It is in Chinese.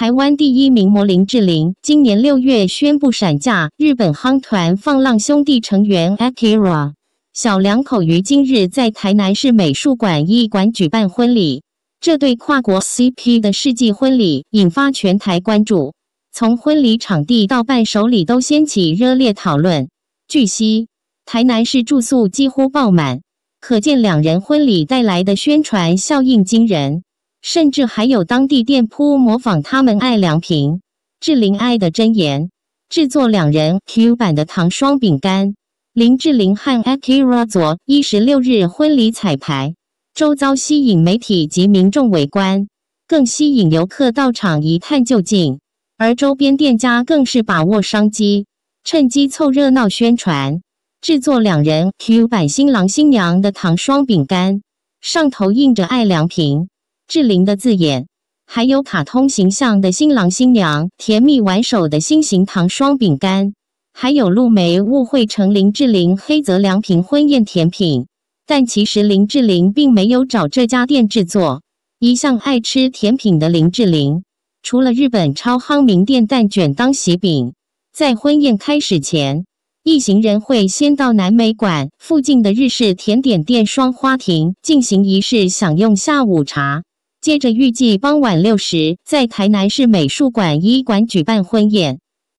台湾第一名模林志玲今年六月宣布闪嫁日本夯团放浪兄弟成员 Akira，小两口于今日在台南市美术馆艺馆举办婚礼。这对跨国 CP 的世纪婚礼引发全台关注，从婚礼场地到伴手礼都掀起热烈讨论。据悉，台南市住宿几乎爆满，可见两人婚礼带来的宣传效应惊人。甚至还有当地店铺模仿他们爱良平、志玲爱的箴言，制作两人 Q 版的糖霜饼干。林志玲和 Akira 左一十六日婚礼彩排，周遭吸引媒体及民众围观，更吸引游客到场一探究竟。而周边店家更是把握商机，趁机凑热闹宣传，制作两人 Q 版新郎新娘的糖霜饼干，上头印着爱良平。志玲的字眼，还有卡通形象的新郎新娘，甜蜜挽手的新型糖霜饼干，还有陆梅误会成林志玲黑泽良平婚宴甜品，但其实林志玲并没有找这家店制作。一向爱吃甜品的林志玲，除了日本超夯名店蛋卷当喜饼，在婚宴开始前，一行人会先到南美馆附近的日式甜点店双花亭进行仪式，享用下午茶。接着预计傍晚六时，在台南市美术馆一馆举办婚宴。